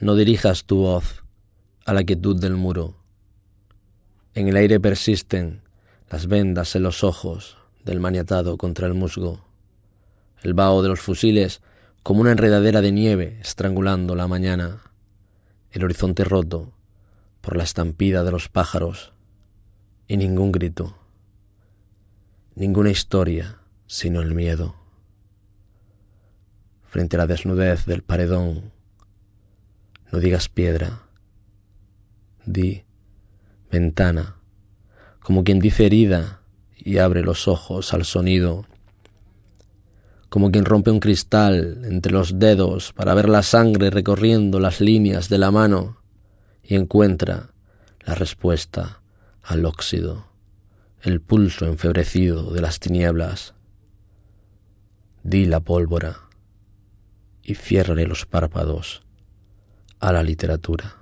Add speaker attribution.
Speaker 1: No
Speaker 2: dirijas tu voz a la quietud del muro. En el aire persisten las vendas en los ojos del maniatado contra el musgo. El vaho de los fusiles como una enredadera de nieve estrangulando la mañana. El horizonte roto por la estampida de los pájaros. Y ningún grito. Ninguna historia sino el miedo. Frente a la desnudez del paredón no digas piedra, di ventana, como quien dice herida y abre los ojos al sonido, como quien rompe un cristal entre los dedos para ver la sangre recorriendo las líneas de la mano y encuentra la respuesta al óxido, el pulso enfebrecido de las tinieblas. Di la pólvora y ciérrale los párpados a la
Speaker 1: literatura.